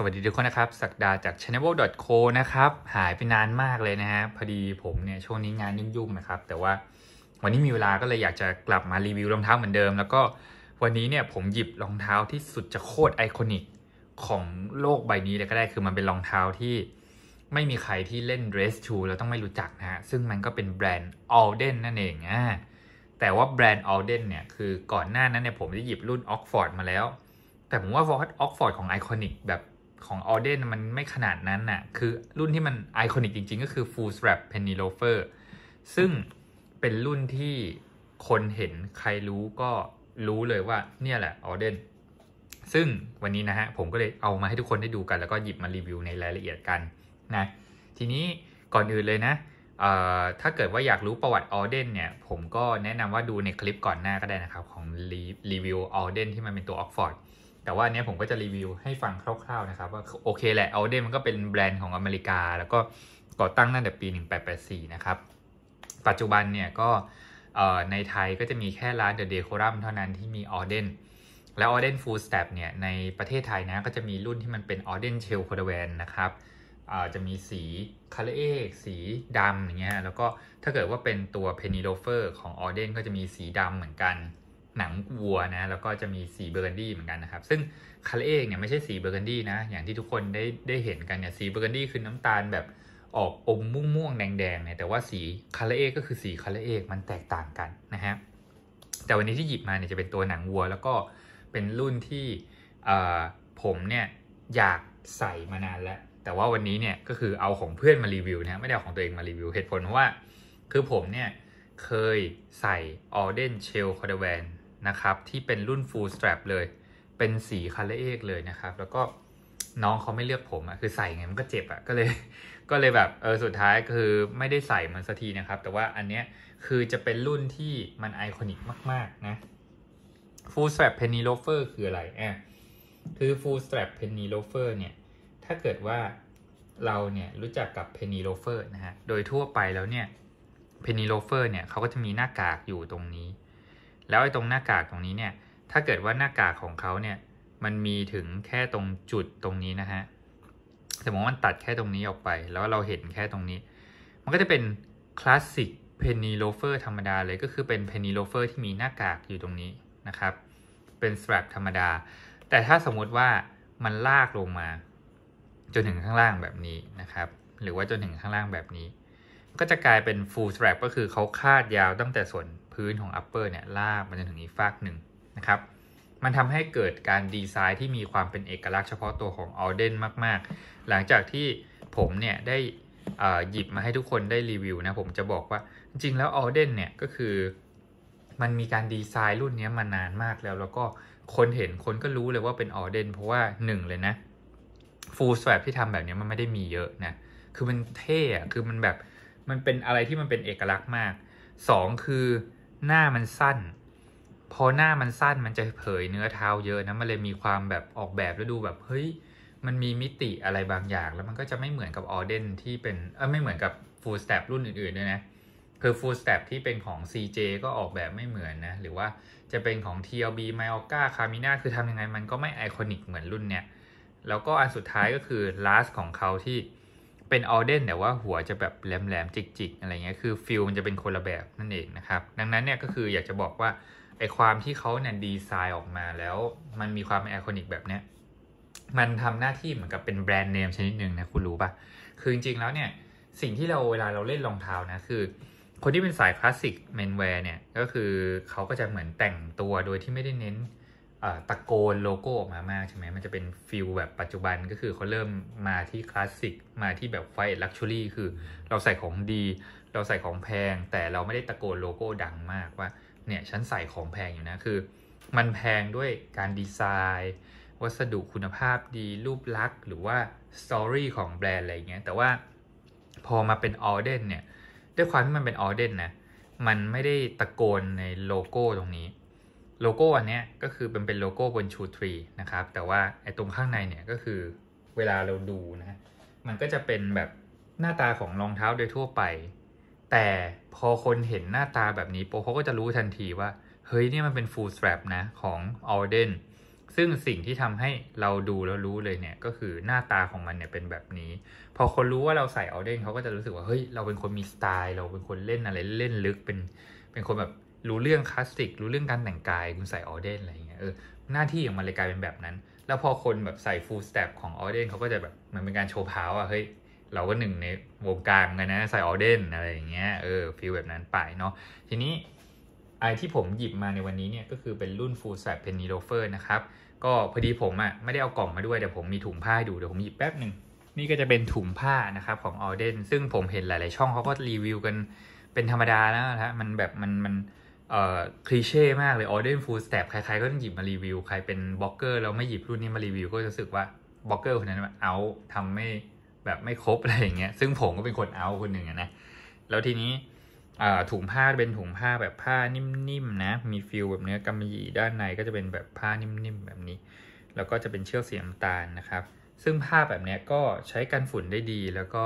สวัสดี ทุกคน นะครับสักดาจาก channel.co นะครับ หายไปนานมากเลยนะฮะ พอดีผมเนี่ยช่วงนี้งาน ยุ่งๆนะครับ แต่ว่าวันนี้มีเวลาก็เลย อยากจะกลับมารีวิวรองเท้าเหมือนเดิม แล้วก็ วันนี้เนี่ย ผมหยิบรองเท้าที่สุดจะโคตรไอคอนิกของโลกใบนี้เลยก็ได้คือมันเป็นรองเท้าที่ไม่มีใครที่เล่น dress shoe แล้วต้องไม่รู้จักนะฮะซึ่งมันก็เป็นแบรนด์ Alden นั่นเองอ่าแต่ว่าแบรนด์ Alden เนี่ยคือก่อนหน้านั้นเนี่ยผมได้หยิบรุ่น Oxford มาแล้ว แต่ผมว่า Oxford ของไอคอนิกแบบของออเดนมันไม่ขนาดนั้นน่ะ คือรุ่นที่มันไอคอนิกจริง ๆ ก็คือ Full Strap Penny Loafer ซึ่งเป็นรุ่นที่คนเห็นใครรู้ก็รู้เลยว่าเนี่ยแหละออเดนซึ่งวันนี้นะฮะ ผมก็เลยเอามาให้ทุกคนได้ดูกัน แล้วก็หยิบมารีวิวในรายละเอียดกันนะ ทีนี้ก่อนอื่นเลยนะ ถ้าเกิดว่าอยากรู้ประวัติออเดนเนี่ย ผมก็แนะนำว่าดูในคลิปก่อนหน้าก็ได้นะครับของรีวิวออเดนที่มันเป็นตัวออกฟอร์ดแต่ว่าเนี้ยผมก็จะรีวิวให้ฟังคร่าวๆนะครับ ว่าโอเคแหละเอาเดมันก็เป็นแบรนด์ของอเมริกา แล้วก็ก่อตั้งตั้งแต่ปี 1884 นะครับ ปัจจุบันเนี่ยก็ในไทยก็จะมีแค่ร้านเดอะเดโครัมเท่านั้นที่มีออเดน แล้วออเดนฟูลสเตปเนี่ย ในประเทศไทยนะก็จะมีรุ่นที่มันเป็นออเดนเชลโคดแวนนะครับจะมีสีคาร์เอกสีดำอย่างเงี้ยแล้วก็ถ้าเกิดว่าเป็นตัวเพนิโลเฟอร์ของออเดนก็จะมีสีดำเหมือนกันหนังวัวนะ แล้วก็จะมีสีเบอร์กันดี้เหมือนกันนะครับ ซึ่งคาเลเอกเนี่ยไม่ใช่สีเบอร์กันดี้นะอย่างที่ทุกคนได้ได้เห็นกันเนี่ยสีเบอร์กันดี้คือน้ำตาลแบบออกอมม่วงงแดงงเนี่ยแต่ว่าสีคาเลเอกก็คือสีคาเลเอกมันแตกต่างกันนะฮะแต่วันนี้ที่หยิบมาเนี่ยจะเป็นตัวหนังวัว แล้วก็เป็นรุ่นที่ผมเนี่ยอยากใส่มานานแล้ว แต่ว่าวันนี้เนี่ยก็คือเอาของเพื่อนมารีวิวนะไม่ได้เอาของตัวเองมารีวิวเหตุผลเพราะว่า คือผมเนี่ยเคยใส่ออเดนเชลคอร์เด a วนนะครับ ที่เป็นรุ่น full strap เลย เป็นสีคาเลเอกเลยนะครับ แล้วก็น้องเขาไม่เลือกผมอะคือใส่ไงมันก็เจ็บอะก็เลย ก็เลยแบบเออสุดท้ายคือไม่ได้ใส่มันสักทีนะครับ แต่ว่าอันเนี้ยคือจะเป็นรุ่นที่มันไอคอนิกมาก ๆ นะ full strap penny loafer คืออะไรแอบคือ full strap penny loafer เนี่ย ถ้าเกิดว่าเราเนี่ยรู้จักกับ penny loafer นะฮะ โดยทั่วไปแล้วเนี่ย penny loafer เนี่ยเขาก็จะมีหน้ากากอยู่ตรงนี้แล้วไอ้ตรงหน้ากากตรงนี้เนี่ย ถ้าเกิดว่าหน้ากากของเขาเนี่ย มันมีถึงแค่ตรงจุดตรงนี้นะฮะสมมติมันตัดแค่ตรงนี้ออกไป แล้วเราเห็นแค่ตรงนี้ มันก็จะเป็นคลาสสิกเพนนีโลเฟอร์ธรรมดา เลย ก็คือเป็นเพนนีโลเฟอร์ที่มีหน้ากากอยู่ตรงนี้นะครับ เป็นสแตรปธรรมดา แต่ถ้าสมมุติว่ามันลากลงมา จนถึงข้างล่างแบบนี้นะครับ หรือว่าจนถึงข้างล่างแบบนี้ ก็จะกลายเป็นฟูลสแตรปก็คือเขาคาดยาวตั้งแต่ส่วนพื้นของ upper เนี่ยลากมันจะถึงอีกฟากหนึ่งนะ ครับ มันทำให้เกิดการดีไซน์ที่มีความเป็น เอกลักษณ์เฉพาะตัวของออเดนมาก ๆ หลังจากที่ผม เนี่ย ได้หยิบมาให้ทุกคนได้รีวิว นะ ผมจะบอกว่าจริงแล้วออเดนเนี่ย ก็คือมันมีการดีไซน์รุ่นนี้มานานมากแล้ว แล้วก็คนเห็นคนก็รู้เลยว่าเป็นออเดนเพราะว่าหนึ่งเลยนะฟูลสวบที่ทำแบบนี้มันไม่ได้มีเยอะนะ คือมันเท่อะคือมันแบบมันเป็นอะไรที่มันเป็นเอกลักษณ์มาก 2 คือหน้ามันสั้น พอหน้ามันสั้นมันจะเผยเนื้อเท้าเยอะนะมันเลยมีความแบบออกแบบแล้วดูแบบเฮ้ยมันมีมิติอะไรบางอย่าง แล้วมันก็จะไม่เหมือนกับออเดนที่เป็นเออไม่เหมือนกับฟูลสเตปรุ่นอื่นๆด้วยนะคือฟูลสเตปที่เป็นของ CJ ก็ออกแบบไม่เหมือนนะหรือว่าจะเป็นของ TLB m y o k a c a m i n a คือทำยังไง มันก็ไม่ไอคอนิกเหมือนรุ่นเนี้ยแล้วก็อันสุดท้ายก็คือ last ของเขาที่เป็นออเดนแต่ว่าหัวจะแบบแหลม ๆ จิก ๆ อะไรเงี้ย คือฟิลมันจะเป็นคนละแบบนั่นเองนะครับ ดังนั้นเนี่ยก็คืออยากจะบอกว่า ไอความที่เขาเนี่ยดีไซน์ออกมาแล้ว มันมีความแอคอนิกแบบเนี้ยมันทำหน้าที่เหมือนกับเป็นแบรนด์เนมชนิดหนึ่งนะ คุณรู้ปะคือจริงๆ แล้วเนี่ย สิ่งที่เราเวลาเราเล่นรองเท้านะคือ คนที่เป็นสายคลาสสิกเมนแวร์เนี่ยก็คือเขาก็จะเหมือนแต่งตัวโดยที่ไม่ได้เน้นตะโกนโลโก้ออกมามากใช่ไหมมันจะเป็นฟิลแบบปัจจุบันก็คือเขาเริ่มมาที่คลาสสิก มาที่แบบไฟลักชัวรี่คือเราใส่ของดี เราใส่ของแพง แต่เราไม่ได้ตะโกนโลโก้ดังมากว่าเนี่ยฉันใส่ของแพงอยู่นะ คือ มันแพงด้วยการดีไซน์ วัสดุคุณภาพดี รูปลักษณ์หรือว่าสตอรี่ของแบรนด์อะไรเงี้ยแต่ว่าพอมาเป็นออเดนเนี่ยด้วยความที่มันเป็นออเดนนะมันไม่ได้ตะโกนในโลโก้ตรงนี้โลโก้อันนี้ก็คือเป็น เป็น โลโก้ บนชูทรีนะครับ แต่ว่า ไอ้ ตรงข้างในเนี่ย ก็คือเวลาเราดูนะมันก็จะเป็นแบบหน้าตาของรองเท้าโดยทั่วไป แต่พอคนเห็นหน้าตาแบบนี้โปเขาก็จะรู้ทันทีว่า เฮ้ย นี่ มันเป็นฟูลสแตรปนะ ของออเดนซึ่งสิ่งที่ทำให้เราดูแล้วรู้เลยเนี่ยก็คือหน้าตาของมันเนี่ยเป็นแบบนี้ พอคนรู้ว่าเราใส่ออเดนเขาก็จะรู้สึกว่าเฮ้ยเราเป็นคนมีสไตล์เราเป็นคนเล่นอะไรเล่นลึกเป็นเป็นคนแบบรู้เรื่องคลาสสิก รู้เรื่องการแต่งกาย คุณใส่ออเดนอะไรเงี้ย เออ หน้าที่ของมันเลยกลายเป็นแบบนั้น แล้วพอคนแบบใส่ฟูลสเต็ปของออเดนเขาก็จะแบบมันเป็นการโชว์เพาวอะเฮ้ย เราก็หนึ่งในวงการกันนะ ใส่ออเดนอะไรอย่างเงี้ย เออ ฟีลแบบนั้นไปเนาะ ทีนี้ไอที่ผมหยิบมาในวันนี้เนี่ย ก็คือเป็นรุ่นฟูลสเต็ปเพนนีโลเฟอร์นะครับ ก็พอดีผมอะไม่ได้เอากล่องมาด้วยแต่ผมมีถุงผ้าดู เดี๋ยวผมหยิบแป๊บหนึ่ง นี่ก็จะเป็นถุงผ้านะครับของออเดน ซึ่งผมเห็นหลายๆช่องเขาก็รีวิวกันเป็นธรรมดานะฮะมันแบบมันมันมนคลีเช่มากเลยออเดนฟูลสเตปใครๆก็ต้องหยิบมารีวิว ใครเป็นบล็อกเกอร์แล้ว ไม่หยิบรุ่นนี้มารีวิวก็จะรู้สึกว่าบล็อกเกอร์คนนั้นเอาทำไม่แบบไม่ครบอะไรอย่างเงี้ยซึ่งผมก็เป็นคนเอาคนหนึ่งนะแล้วทีนี้ถุงผ้าเป็นถุงผ้าแบบผ้านิ่มๆนะ มีฟิลแบบเนื้อกำมะหยี่ด้านในก็จะเป็นแบบผ้านิ่มๆแบบนี้แล้วก็จะเป็นเชือกสีน้ำตาลนะครับ ซึ่งผ้าแบบเนี้ยก็ใช้กันฝุ่นได้ดี แล้วก็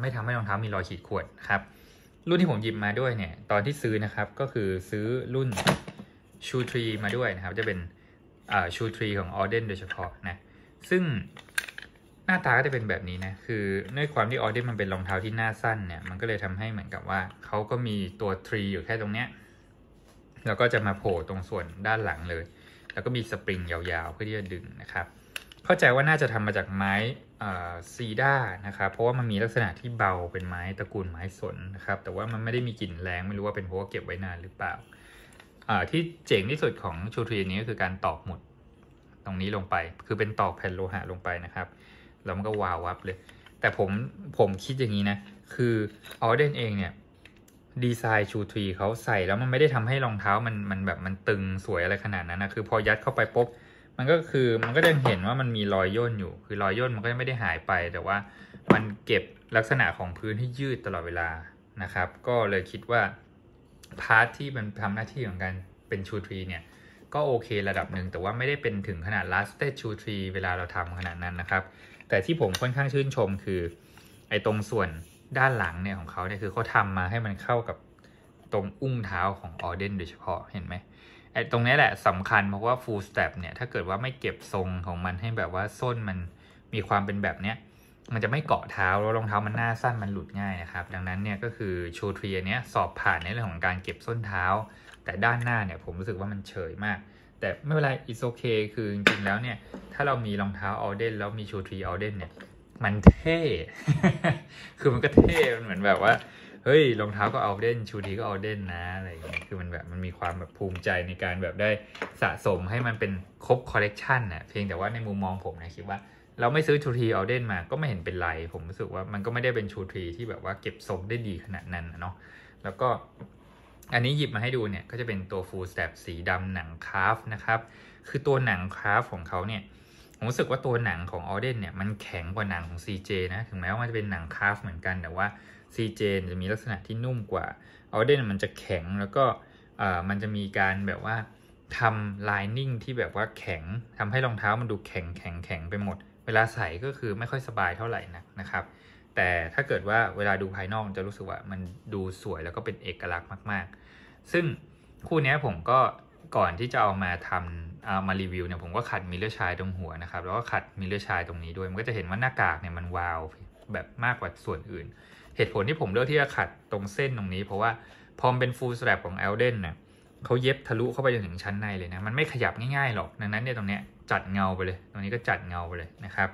ไม่ทำให้รองเท้ามีรอยขีดข่วนครับรุ่นที่ผมหยิบมาด้วยเนี่ยตอนที่ซื้อนะครับก็คือซื้อรุ่นชูทรีมาด้วยนะครับ จะเป็นชูทรีของออเดนโดยเฉพาะนะซึ่งหน้าตาก็จะเป็นแบบนี้นะคือด้วยความที่ออเดนมันเป็นรองเท้าที่หน้าสั้นเนี่ยมันก็เลยทำให้เหมือนกับว่าเขาก็มีตัวทรีอยู่แค่ตรงเนี้ยแล้วก็จะมาโผล่ตรงส่วนด้านหลังเลย แล้วก็มีสปริงยาวๆเพื่อที่จะดึงนะครับเข้าใจว่าน่าจะทำมาจากไม้ซีด้านะครับเพราะว่ามันมีลักษณะที่เบาเป็นไม้ตระกูลไม้สนนะครับแต่ว่ามันไม่ได้มีกลิ่นแรงไม่รู้ว่าเป็นเพราะว่าเก็บไว้นานหรือเปล่าที่เจ๋งที่สุดของชูทรีนี้ก็คือการตอกหมุดตรงนี้ลงไปคือเป็นตอกแผ่นโลหะลงไปนะครับแล้วมันก็วาววับเลยแต่ผมผมคิดอย่างนี้นะคือออเดนเองเนี่ยดีไซน์ชูทรีเขาใส่แล้วมันไม่ได้ทำให้รองเท้ามันมันแบบมันตึงสวยอะไรขนาดนั้นนะคือพอยัดเข้าไปปุ๊บมันก็คือมันก็จะเห็นว่ามันมีรอยย่นอยู่คือรอยย่นมันก็ไม่ได้หายไป แต่ว่ามันเก็บลักษณะของพื้น ให้ยืดตลอดเวลานะครับ ก็เลยคิดว่า พาร์ทที่มันทำหน้าที่ของการเป็นชูทรีเนี่ยก็โอเคระดับหนึ่งแต่ว่าไม่ได้เป็นถึงขนาดลัสเตชูทรีเวลาเราทำขนาดนั้นนะครับ แต่ที่ผมค่อนข้างชื่นชมคือไอ้ตรงส่วนด้านหลังเนี่ยของเขาเนี่ยคือเขาทำมาให้มันเข้ากับตรงอุ้งเท้าของออเดนโดยเฉพาะเห็นไหมไอ้ตรงนี้แหละสำคัญเพราะว่า full step เนี่ย ถ้าเกิดว่าไม่เก็บทรงของมันให้แบบว่าส้นมันมีความเป็นแบบเนี้ย มันจะไม่เกาะเท้าแล้วรองเท้ามันหน้าสั้นมันหลุดง่ายนะครับ ดังนั้นเนี่ยก็คือชูทรีเนี้ยสอบผ่านในเรื่องของการเก็บส้นเท้าแต่ด้านหน้าเนี่ยผมรู้สึกว่ามันเฉยมาก แต่ไม่เป็นไร it's okay คือจริงๆแล้วเนี่ย ถ้าเรามีรองเท้าออเดนแล้วมีชูทรีออเดนเนี่ยมันเท่ คือมันก็เท่มันเหมือนแบบว่าเฮ้ยรองเท้าก็เอาเด่นชูดีก็เอาเด่นนะอะไรอย่างเงี้ยคือมันแบบมันมีความแบบภูมิใจในการแบบได้สะสมให้มันเป็นครบคอลเลกชันน่ะ เพียงแต่ว่าในมุมมองผมนะคิดว่า เราไม่ซื้อชูทีเอาเด่นมาก็ไม่เห็นเป็นไรผมรู้สึกว่ามันก็ไม่ได้เป็นชูทีที่แบบว่าเก็บทรงได้ดีขนาดนั้นเนาะแล้วก็อันนี้หยิบมาให้ดูเนี่ยก็จะเป็นตัวฟูลแตบสีดำหนังคราฟนะครับ คือตัวหนังคราฟของเขาเนี่ย ผมรู้สึกว่าตัวหนังของออเดนเนี่ยมันแข็งกว่าหนังของ CJ นะ ถึงแม้ว่ามันจะเป็นหนังคราฟเหมือนกันแต่ว่าซีเจนจะมีลักษณะที่นุ่มกว่าออเดนมันจะแข็งแล้วก็ มันจะมีการแบบว่าทำายนิ่งที่แบบว่าแข็งทำให้รองเท้ามันดูแข็งแข็งแข็งไปหมด เวลาใส่ก็คือไม่ค่อยสบายเท่าไหร่นะนะครับ แต่ถ้าเกิดว่าเวลาดูภายนอกจะรู้สึกว่ามันดูสวยแล้วก็เป็นเอกลักษณ์มาก ๆ ซึ่งคู่นี้ผมก็ ก่อนที่จะเอามาทำเอามารีวิวเนี่ยผมก็ขัดมิเลอร์ชายตรงหัวนะครับ แล้วก็ขัดมิเลอร์ชายตรงนี้ด้วย มันก็จะเห็นว่าหน้ากากเนี่ยมันวาวแบบมากกว่าส่วนอื่นตุผลที่ผมเลือกที่จะขัดตรงเส้นตรงนี้เพราะว่าพอมเป็นฟูลสแลปของเอลเดนเนี่ยเขาเย็บทะลุเข้าไปจนถึงชั้นในเลยนะ มันไม่ขยับง่ายๆหรอกดังนั้นเนี่ยตรงเนี้ยจัดเงาไปเลย ตรงนี้ก็จัดเงาไปเลยนะครับ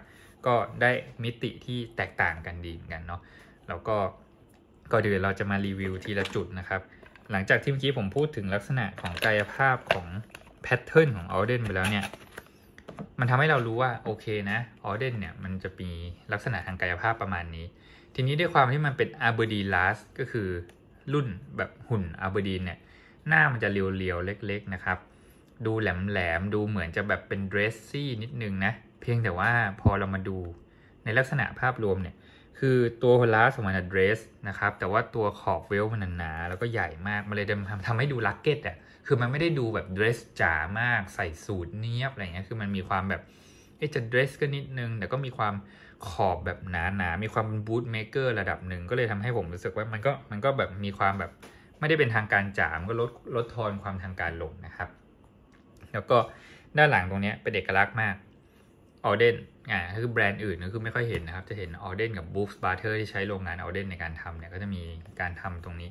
ก็ได้มิติที่แตกต่างกันดีเหมือนกันเนาะแล้วก็ก็เดี๋ยวเราจะมารีวิวทีละจุดนะครับ หลังจากที่เมื่อกี้ผมพูดถึงลักษณะของกายภาพของแพทเทิร์นของออเดนไปแล้วเนี่ยมันทำให้เรารู้ว่าโอเคนะออเดนเนี่ยมันจะมีลักษณะทางกายภาพประมาณนี้ทีนี้ด้วยความที่มันเป็นอาร์เบอร์ดีลัสก็คือรุ่นแบบหุ่นอาร์เบอร์ดีนเนี่ยหน้ามันจะเรียวๆเล็ก ๆ นะครับ ดูแหลม ๆ ดูเหมือนจะแบบเป็นเดรสซี่นิดนึงนะ เพียงแต่ว่าพอเรามาดูในลักษณะภาพรวมเนี่ยคือตัวลาสของมันเดรสนะครับแต่ว่าตัวขอบเวลมันหนาแล้วก็ใหญ่มาก มันเลยทำทำให้ดูลักเก็ตอ่ะคือมันไม่ได้ดูแบบเดรสจ๋ามากใส่สูทเนี้ยบอะไรเงี้ยคือมันมีความแบบจะเดรสก็นิดนึง แต่ก็มีความขอบแบบหนาหนามีความเป็นบูทเมเกอร์ระดับหนึ่ง ก็เลยทำให้ผมรู้สึกว่า มันก็มันก็แบบมีความแบบไม่ได้เป็นทางการจามก็ลดลดทอนความทางการลงนะครับ แล้วก็ด้านหลังตรงนี้เป็นเอกลักษณ์มากออเดนอ่าคือแบรนด์อื่นก็คือไม่ค่อยเห็นนะครับ จะเห็นออเดนกับบูฟบาร์เทอร์ที่ใช้โรงงานออเดนในการทำเนี่ย ก็จะมีการทำตรงนี้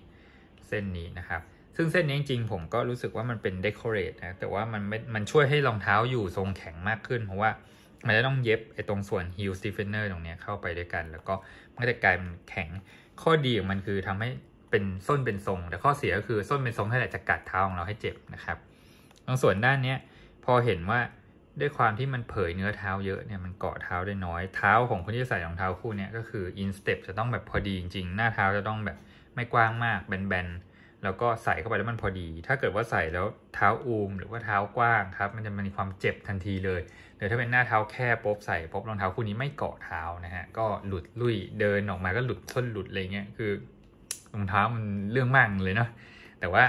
เส้นนี้นะครับ ซึ่งเส้นนี้จริงๆผมก็รู้สึกว่ามันเป็นเดคอเรทนะแต่ว่ามันมันช่วยให้รองเท้าอยู่ทรงแข็งมากขึ้นเพราะว่ามันจะต้องเย็บไอ้ตรงส่วนฮิลสติฟเฟนเนอร์ตรงนี้เข้าไปด้วยกัน แล้วก็มันจะกลายเป็นแข็ง ข้อดีของมันคือทำให้เป็นส้นเป็นทรง แต่ข้อเสียก็คือส้นเป็นทรงใท้แห่จะกัดเท้าของเราให้เจ็บนะครับ ตรงส่วนด้านเนี้ยพอเห็นว่าด้วยความที่มันเผยเนื้อเท้าเยอะเนี่ยมันเกาะเท้าได้น้อย เท้าของคนที่ใส่รองเท้าคู่นี้ก็คืออินสเต็ปจะต้องแบบพอดีจริงๆ หน้าเท้าจะต้องแบบไม่กว้างมากแบนๆแล้วก็ใส่เข้าไปแล้วมันพอดี ถ้าเกิดว่าใส่แล้วเท้าอูม หรือว่าเท้ากว้างครับ มันจะมีความเจ็บทันทีเลยเดี๋ยวถ้าเป็นหน้าเท้าแค่ปบใส่ปบรองเท้าคู่นี้ไม่เกาะเท้านะฮะก็หลุดลุยเดินออกมาก็หลุดส้นหลุดอะไรเงี้ยคือรองเท้ามัน เรื่องมากเลยเนาะแต่ว่า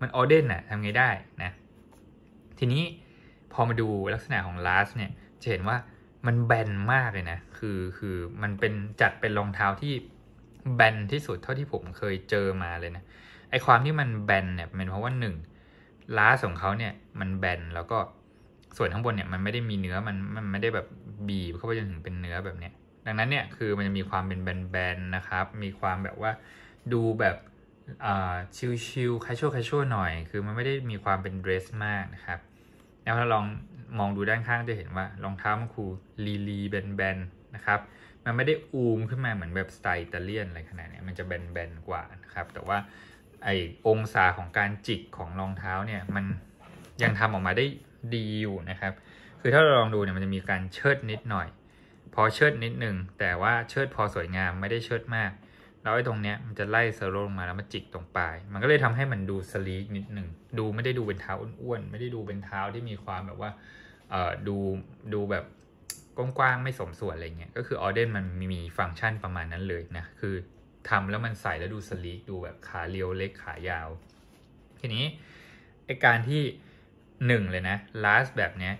มัน ออเดนน่ะทำไงได้ นะ ทีนี้พอมาดูลักษณะของลาสเนี่ยจะเห็นว่ามันแบนมากเลยนะ คือคือมันเป็นจัดเป็นรองเท้าที่แบนที่สุดเท่าที่ผมเคยเจอมาเลยนะไอความที่มันแบนเนี่ยเป็นเพราะว่าหนึ่งลาสของเขาเนี่ย มันแบนแล้วก็ส่วนข้างบนเนี่ยมันไม่ได้มีเนื้อมันมันไม่ได้แบบบีบเข้าไปจนถึงเป็นเนื้อแบบเนี้ยดังนั้นเนี่ยคือมันจะมีความเป็นแบนๆนะครับ มีความแบบว่าดูแบบชิลๆช a s วคลา a ช u a l หน่อย คือมันไม่ได้มีความเป็นเดรสมากนะครับแล้วถ้าลองมองดูด้านข้างจะเห็นว่ารองเท้ามันคูลีลีแบนๆนะครับ มันไม่ได้อูมขึ้นมาเหมือนแบบสไตล์อิตาเลียนอะไรขนาดนี้มันจะแบนๆกว่านะครับแต่ว่าไอองศาของการจิกของรองเท้าเนี่ยมันยังทำออกมาได้ดี อยู่ นะ ครับ คือถ้าเราลองดูเนี่ยมันจะ มีการเชิดนิดหน่อย พอเชิดนิดหนึ่งแต่ว่าเชิดพอสวยงามไม่ได้เชิดมาก แล้วไอ้ตรงเนี้ยมันจะไล่เซอร์ลงมาแล้วมาจิกตรงปลาย มันก็เลยทำให้มันดูสลีกนิดหนึ่งดูไม่ได้ดูเป็นเท้าอ้วนๆ ไม่ได้ดูเป็นเท้าที่มีความแบบว่า เอ่อ ดู ดูแบบ กว้างๆ ไม่สมส่วนอะไรเงี้ย ก็คือออเดนมันมีฟังก์ชันประมาณนั้นเลยนะ คือทำแล้วมันใส่แล้วดูสลีกดูแบบขาเรียวเล็กขายาว ทีนี้ไอ้การที่หนึ่งเลยนะลาสแบบเนี้ย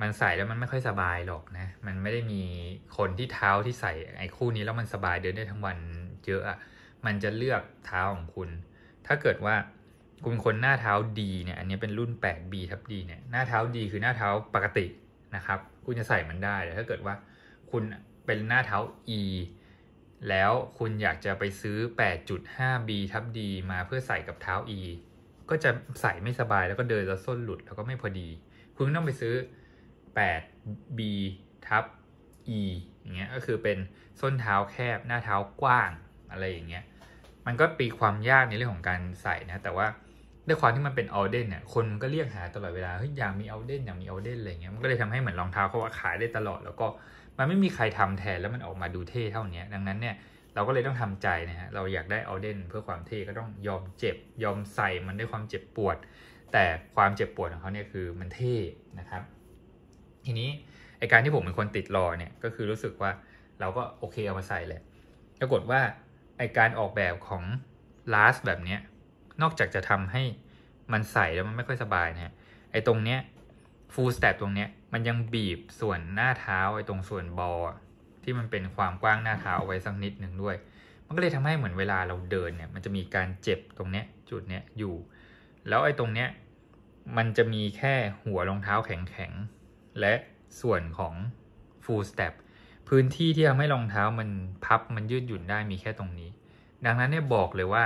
มันใส่แล้วมันไม่ค่อยสบายหรอกนะ มันไม่ได้มีคนที่เท้าที่ใส่ไอ้คู่นี้ แล้วมันสบายเดินได้ทั้งวันเยอะอะมันจะเลือกเท้าของคุณ ถ้าเกิดว่าคุณคน หน้าเท้า ดีเนี่ย อันนี้เป็นรุ่น 8B ทับดีเนี่ย หน้าเท้าดีคือหน้าเท้าปกตินะครับ คุณจะใส่มันได้ แต่ถ้าเกิดว่า คุณเป็นหน้าเท้า E แล้วคุณอยากจะไปซื้อ 8.5B ทับดีมาเพื่อใส่กับเท้า E ก็จะใส่ไม่สบาย แล้วก็เดินแล้วส้นหลุดแล้วก็ไม่พอดีคุณต้องไปซื้อ 8B ทับ E อย่างเงี้ย ก็คือเป็นส้นเท้าแคบ หน้าเท้ากว้างอะไรอย่างเงี้ย มันก็ปีความยากในเรื่องของการใส่นะ แต่ว่าด้วยความที่มันเป็นออเดนเนี่ยคนมันก็เรียกหาตลอดเวลาเฮ้ยอยากมีออเดนอยากมีออเดนอะไรเงี้ย มันก็เลยทำให้เหมือนรองเท้าเขาขายได้ตลอด แล้วก็มันไม่มีใครทำแทนแล้วมันออกมาดูเท่เท่านี้ดังนั้นเนี่ยเราก็เลยต้องทำใจนะฮะ เราอยากได้ออเดนเพื่อความเท่ก็ต้องยอมเจ็บ ยอมใส่มันด้วยความเจ็บปวด แต่ความเจ็บปวดของเขาเนี่ยคือมันเท่นะครับ ทีนี้ไอการที่ผมเป็นคนติดรอเนี่ยก็คือรู้สึกว่าเราก็โอเคเอามาใส่แหละปรากฏว่าไอการออกแบบของลาสแบบเนี้ยนอกจากจะทำให้มันใส่แล้วมันไม่ค่อยสบายเนี่ยไอตรงเนี้ยฟูลสเต็ปตรงเนี้ยมันยังบีบส่วนหน้าเท้าไอตรงส่วนบอลที่มันเป็นความกว้างหน้าเท้าเอาไว้สักนิดหนึ่งด้วย มันก็เลยทำให้เหมือนเวลาเราเดินเนี่ยมันจะมีการเจ็บตรงเนี้ยจุดเนี้ยอยู่ แล้วไอ้ตรงเนี้ยมันจะมีแค่หัวรองเท้าแข็งๆ และส่วนของ full step พื้นที่ที่ทำให้รองเท้ามันพับมันยืดหยุ่นได้มีแค่ตรงนี้ ดังนั้นเนี่ยบอกเลยว่า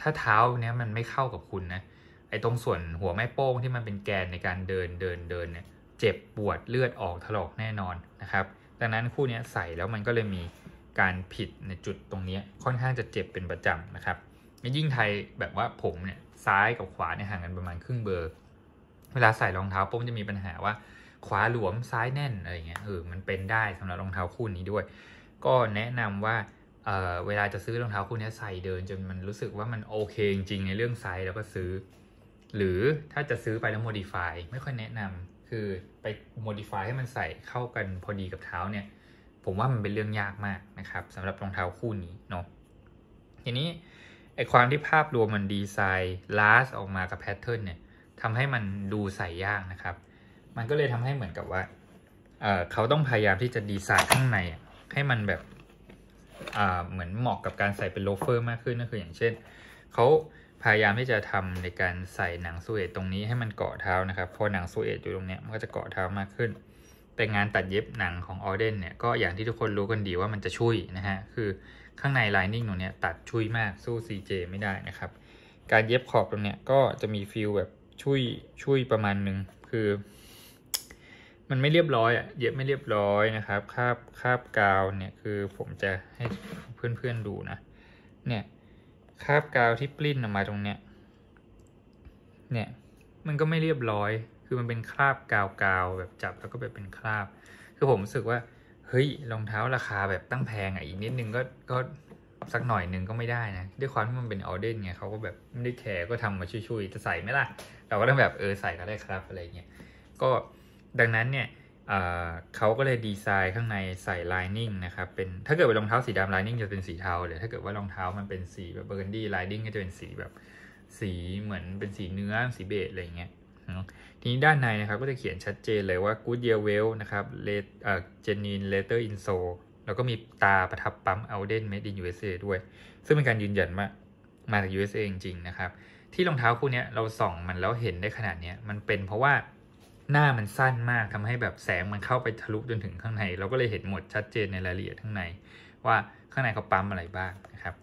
ถ้าเท้าเนี้ยมันไม่เข้ากับคุณนะ ไอ้ตรงส่วนหัวแม่โป้งที่มันเป็นแกนในการเดินเดินเดินเนี่ยเจ็บปวดเลือดออกถลอกแน่นอนนะครับดังนั้นคู่นี้ใส่แล้วมันก็เลยมีการผิดในจุดตรงนี้ค่อนข้างจะเจ็บเป็นประจำนะครับ ยิ่งไทยแบบว่าผมเนี่ยซ้ายกับขวาเนี่ยห่างกันประมาณครึ่งเบอร์ เวลาใส่รองเท้าปุ๊บจะมีปัญหาว่า ขวาหลวมซ้ายแน่นอะไรเงี้ยเออมันเป็นได้สำหรับรองเท้าคู่นี้ด้วย ก็แนะนำว่าเออเวลาจะซื้อรองเท้าคู่นี้ใส่เดิน จนมันรู้สึกว่ามันโอเคจริงๆในเรื่องไซส์แล้วก็ซื้อ หรือถ้าจะซื้อไปแล้วโมดิฟายไม่ค่อยแนะนำคือไป โมดิฟายให้มันใส่เข้ากันพอดีกับเท้าเนี่ยผมว่ามันเป็นเรื่องยากมากนะครับสำหรับรองเท้าคู่นี้เนาะทีนี้ไอความที่ภาพรวมมันดีไซน์ลาสออกมากับ แพทเทิร์นเนี่ยทำให้มันดูใส่ยากนะครับ มันก็เลยทำให้เหมือนกับว่าเเขาต้องพยายามที่จะดีไซน์ข้างในให้มันแบบเหมือนเหมาะกับการใส่เป็นโลเฟอร์มากขึ้นนั่นคืออย่างเช่นเขาพยายามที่จะทำในการใส่หนังสูเอตตรงนี้ให้มันเกาะเท้านะครับพอหนังสูเอตอยู่ตรงเนี้ยมันก็จะเกาะเท้ามากขึ้น แต่งานตัดเย็บหนังของออเดนเนี่ย ก็อย่างที่ทุกคนรู้กันดีว่ามันจะช่วยนะฮะคือข้างในไลนิ่งตรงเนี้ยตัดช่วยมากสู้ CJ ไม่ได้นะครับ การเย็บขอบตรงเนี้ย ก็จะมีฟิลแบบช่วยช่วยประมาณนึงคือ มันไม่เรียบร้อยอ่ะเย็บไม่เรียบร้อยนะครับคาบคาบกาวเนี่ยคือผมจะให้เพื่อนๆ ดูนะ เนี่ยคาบกาวที่ปลิ้นออกมาตรงเนี้ยเนี่ยมันก็ไม่เรียบร้อยคือมันเป็นคราบกาวๆแบบจับแล้วก็แบบเป็นคราบ คือผมรู้สึกว่าเฮ้ยรองเท้าราคาแบบตั้งแพงอ่ะอีกนิดนึงก็ก็สักหน่อยนึงก็ไม่ได้นะ ด้วยความที่มันเป็นออเดนไงเขาก็แบบไม่ได้แคร์ก็ทำมาช่วยๆจะใส่ไหมล่ะเราก็ต้องแบบเออใส่ก็ได้ครับอะไรเงี้ยก็ดังนั้นเนี่ยเขาก็เลยดีไซน์ข้างในใส่ไลนิ่งนะครับเป็นถ้าเกิดเป็นรองเท้าสีดำไลนิ่งจะเป็นสีเทาเลย ถ้าเกิดว่ารองเท้ามันเป็นสีแบบเบอร์กันดี้ไลนิ่งก็จะเป็นสีแบบ สีเหมือนเป็นสีเนื้อ สีเบจอะไรเงี้ยทีนี้ด้านในนะครับก็จะเขียนชัดเจนเลยว่า good year well นะครับเลเจนีนเลเตอร์อินโซแล้วก็มีตาประทับปั๊มเอาเดนเมดินยูเอสเอด้วย ซึ่งเป็นการยืนยันมามาจาก USA จริงๆนะครับที่รองเท้าคู่นี้เราส่องมันแล้วเห็นได้ขนาดนี้มันเป็นเพราะว่าหน้ามันสั้นมากทำให้แบบแสงมันเข้าไปทะลุจนถึงข้างในเราก็เลยเห็นหมดชัดเจนในรายละเอียดข้างใน ว่าข้างในเขาปั๊มอะไรบ้างนะครับ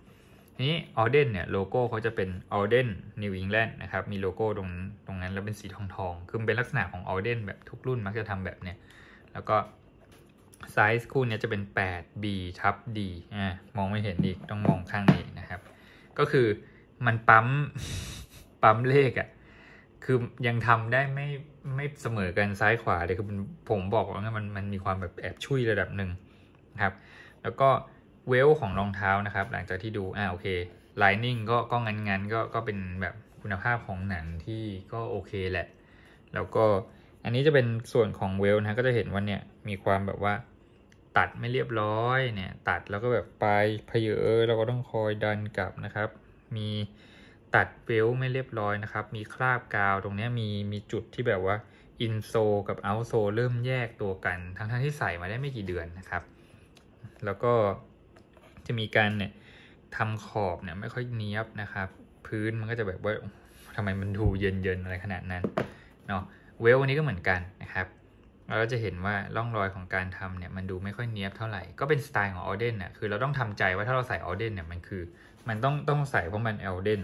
นี้ออเดนเนี่ย โลโก้เขาจะเป็นออเดนนิวอิงแลนด์นะครับ มีโลโก้ตรงตรงนั้นแล้วเป็นสีทองทองคือเป็นลักษณะของออเดนแบบทุกรุ่นมักจะทำแบบเนี้ยแล้วก็ไซส์คู่นี้จะเป็น 8B ทับ D อ่ามองไม่เห็นอีกต้องมองข้างนี้นะครับ ก็คือมันปั๊มปั๊มเลขอะ่ะคือยังทำได้ไม่ ไม่เสมอกัน ซ้ายขวาเลยคือผมบอกว่ามันมันมีความแบบแอบช่วยระดับหนึ่งนะครับ แล้วก็เวลของรองเท้านะครับ หลังจากที่ดู อ่าโอเคไลนิ่งก็ก็งันงันก็ก็เป็นแบบคุณภาพของหนังที่ก็โอเคแหละ แล้วก็อันนี้จะเป็นส่วนของเวลนะก็จะเห็นว่าเนี่ยมีความแบบว่าตัดไม่เรียบร้อยเนี่ยตัดแล้วก็แบบปลายเพเยอเราก็ต้องคอยดันกลับนะครับ มีตัดเวลไม่เรียบร้อยนะครับ มีคราบกาวตรงนี้มีมีจุดที่แบบว่าอินโซกับเอาโซเริ่มแยกตัวกันทั้งทั้งที่ใส่มาได้ไม่กี่เดือนนะครับ แล้วก็จะมีการเนี่ยทำขอบเนี่ยไม่ค่อยเนี้ยบนะครับ พื้นมันก็จะแบบว่าทำไมมันดูเย็นๆอะไรขนาดนั้นเนาะเวลวันนี้ก็เหมือนกันนะครับเราก็จะเห็นว่าร่องรอยของการทำเนี่ยมันดูไม่ค่อยเนี้ยบเท่าไหร่ก็เป็นสไตล์ของออเดนน่ะคือเราต้องทำใจว่าถ้าเราใส่ออเดนเนี่ยมันคือมันต้องต้องใส่เพราะมันออเดน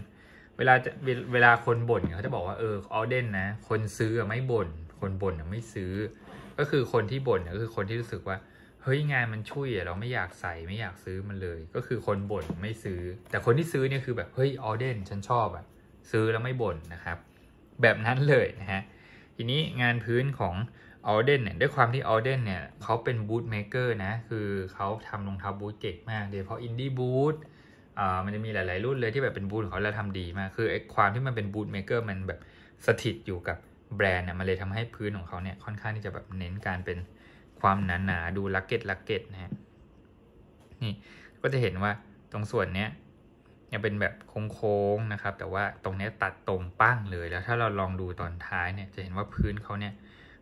เวลาจะเวลาคนบ่นเขาจะ บอกว่าเออออเดนนะคนซื้อไม่บ่นคนบ่นไม่ซื้อ ก็คือคนที่บ่นก็คือคนที่รู้สึกว่าเฮ้ย งานมันช่วยเราไม่อยากใส่ไม่อยากซื้อมันเลย ก็คือคนบ่นไม่ซื้อ แต่คนที่ซื้อ เนี่ยคือแบบเฮ้ยออเดนฉันชอบอะซื้อแล้วไม่บ่นนะครับ แบบนั้นเลยนะฮะทีนี้งานพื้นของออเดนเนี่ยด้วยความที่ออเดนเนี่ยเขาเป็นบูทเมเกอร์นะคือเขาทำรองเท้าบูทเก่งมากโดยเฉพาะอินดี้บูทอ่ามันจะมีหลาย ๆ รุ่นเลยที่แบบเป็นบูธของเขาแล้วทำดีมาก คือไอ้ความที่มันเป็นบูธเมเกอร์มันแบบสถิตอยู่กับแบรนด์เนี่ยมันเลยทำให้พื้นของเขาเนี่ยค่อนข้างที่จะแบบเน้นการเป็นความหนาหนาดูลักเก็ตลักเก็ตนะฮะ นี่ก็จะเห็นว่าตรงส่วนเนี้ยยังเป็นแบบโค้ง ๆ นะครับ แต่ว่าตรงเนี้ยตัดตรงปั้งเลย แล้วถ้าเราลองดูตอนท้ายเนี่ยจะเห็นว่าพื้นเขาเนี่ย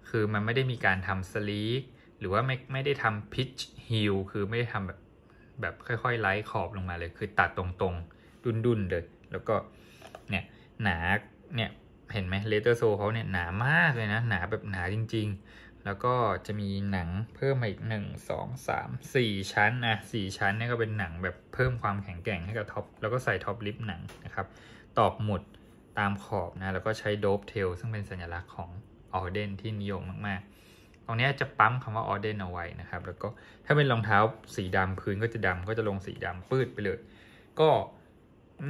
คือมันไม่ได้มีการทำสลีกหรือว่าไม่ไม่ได้ทำพิชฮิลคือไม่ได้ทำแบบแบบ ค่อยๆไล่ขอบลงมาเลย คือตัดตรงๆ ดุนๆเลยแล้วก็เนี่ยหนาเนี่ยเห็นไหมเลเตอร์โซเขาเนี่ยหนามากเลยนะหนาแบบหนาจริงๆ แล้วก็จะมีหนังเพิ่มมาอีกหนึ่งสองสามสี่ชั้นนะสี่ชั้นเนี่ยก็เป็นหนังแบบเพิ่มความแข็งแกร่งให้กับท็อปแล้วก็ใส่ท็อป ลิปหนังนะครับ ตอกหมุด ตามขอบนะแล้วก็ใช้โดบเทลซึ่งเป็นสัญลักษณ์ของออเดนที่นิยมมากๆตรงนี้จะปั๊มคำว่าออเดนเอาไว้นะครับแล้วก็ถ้าเป็นรองเท้าสีดำพื้นก็จะดำก็จะลงสีดำปืดไปเลย ก็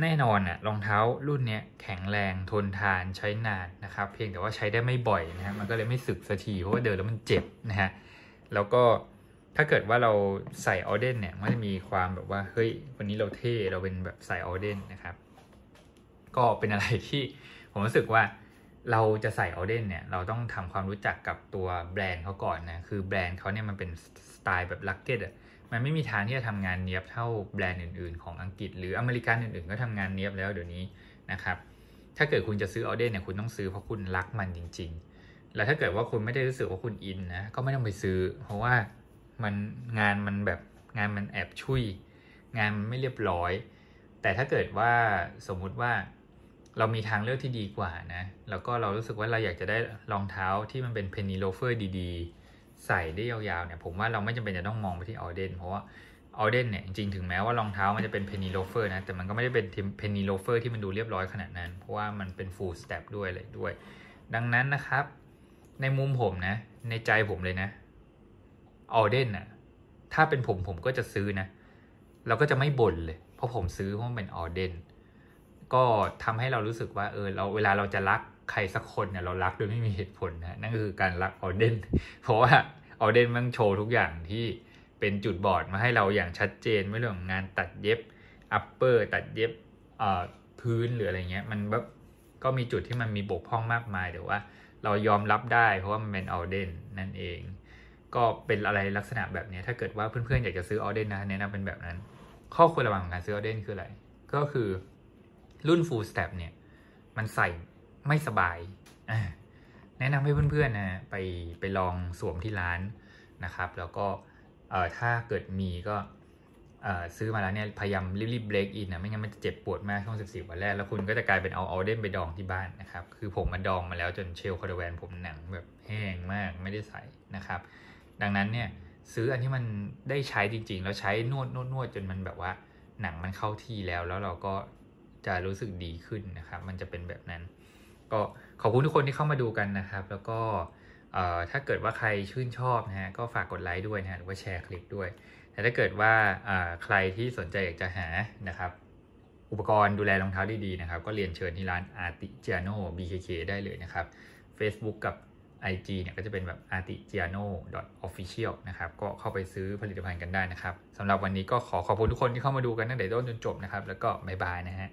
แน่นอนอะรองเท้ารุ่นนี้แข็งแรงทนทานใช้นานนะครับ เพียงแต่ว่าใช้ได้ไม่บ่อยนะฮะมันก็เลยไม่สึกสักทีเพราะว่าเดินแล้วมันเจ็บนะฮะแล้วก็ถ้าเกิดว่าเราใส่ออเดนเนี่ยมันจะมีความแบบว่าเฮ้ยวันนี้เราเท่เราเป็นแบบใส่ออเดนนะครับก็เป็นอะไรที่ ผมรู้สึกว่าเราจะใส่ออเดนเนี่ย เราต้องทำความรู้จักกับตัวแบรนด์เขาก่อนนะคือแบรนด์เขาเนี่ย มันเป็นสไตล์แบบลักเก็ตอ่ะมันไม่มีทางที่จะทำงานเนียบเท่าแบรนด์อื่นๆของอังกฤษหรืออเมริกันอื่นๆ ก็ทำงานเนียบแล้วเดี๋ยวนี้นะครับ ถ้าเกิดคุณจะซื้อออเดนเนี่ย คุณต้องซื้อเพราะคุณรักมันจริงๆ แล้วถ้าเกิดว่าคุณไม่ได้รู้สึกว่าคุณอินนะก็ไม่ต้องไปซื้อ เพราะว่ามันงานมันแบบงานมันแอบชุยงานมันไม่เรียบร้อย แต่ถ้าเกิดว่าสมมุติว่าเรามีทางเลือกที่ดีกว่านะ แล้วก็เรารู้สึกว่าเราอยากจะได้รองเท้าที่มันเป็นเพนนีโลเฟอร์ดีๆ ใส่ได้ยาวๆ เนี่ย ผมว่าเราไม่จำเป็นจะต้องมองไปที่ออเดนเพราะว่าออเดนเนี่ยจริงๆถึงแม้ว่ารองเท้ามันจะเป็นเพนนีโลเฟอร์นะ แต่มันก็ไม่ได้เป็นเพนนีโลเฟอร์ที่มันดูเรียบร้อยขนาดนั้น เพราะว่ามันเป็นฟูลสเต็ปด้วยเลยด้วย ดังนั้นนะครับ ในมุมผมนะในใจผมเลยนะออเดนอ่ะถ้าเป็นผมผมก็จะซื้อนะ เราก็จะไม่บ่นเลย เพราะผมซื้อเพราะมันเป็นออเดนก็ทำให้เรารู้สึกว่าเออเราเวลาเราจะรักใครสักคนเนี่ย เรารักโดยไม่มีเหตุผลนะ นั่นคือการรักออเดนเพราะว่าออเดนมันโชว์ทุกอย่างที่เป็นจุดบอด มาให้เราอย่างชัดเจนไม่เรื่องของงานตัดเย็บอัปเปอร์ ตัดเย็บเออ่พื้นหรืออะไรเงี้ยมันแบบก็มีจุดที่มันมีบกพร่องมากมายแต่ว่า เรายอมรับได้ เพราะว่ามันเป็นออเดนนั่นเอง ก็เป็นอะไรลักษณะแบบนี้ถ้าเกิดว่าเพื่อนๆอยากจะซื้อออเดนนะแนะนำเป็นแบบนั้น ข้อควรระวังของการซื้อออเดน คืออะไร ก็คือรุ่น full step เนี่ย มันใส่ไม่สบาย แนะนำให้เพื่อนๆนะไปไปลองสวมที่ร้านนะครับ แล้วก็ถ้าเกิดมีก็ ซื้อมาแล้วเนี่ย พยายามรีบๆเบรกอินนะไม่งั้น มันจะเจ็บปวดมากช่วง14วันแรก แล้วคุณก็จะกลายเป็นเอาเอาเดนไปดองที่บ้านนะครับ คือผมมาดองมาแล้วจนเชลคอร์แวนผมหนังแบบแห้งมาก ไม่ได้ใส่นะครับ ดังนั้นเนี่ยซื้ออันที่มันได้ใช้จริงๆแล้วใช้นวดนวดนวดจนมันแบบว่าหนังมันเข้าที่แล้ว แล้วเราก็จะรู้สึกดีขึ้นนะครับ มันจะเป็นแบบนั้น ก็ขอบคุณทุกคนที่เข้ามาดูกันนะครับ แล้วก็ถ้าเกิดว่าใครชื่นชอบนะฮะ ก็ฝากกดไลค์ด้วยนะฮะ หรือว่าแชร์คลิปด้วย แต่ถ้าเกิดว่าใครที่สนใจอยากจะหานะครับ อุปกรณ์ดูแลรองเท้าดีๆนะครับ ก็เรียนเชิญที่ร้านอา Artigiano BKK ได้เลยนะครับ Facebook กับ IG เนี่ยก็จะเป็นแบบ artigiano official นะครับ ก็เข้าไปซื้อผลิตภัณฑ์กันได้นะครับสำหรับวันนี้ก็ขอขอบคุณทุกคนที่เข้ามาดูกันตั้งแต่ต้นจนจบนะครับ แล้วก็บ๊ายบายนะฮะ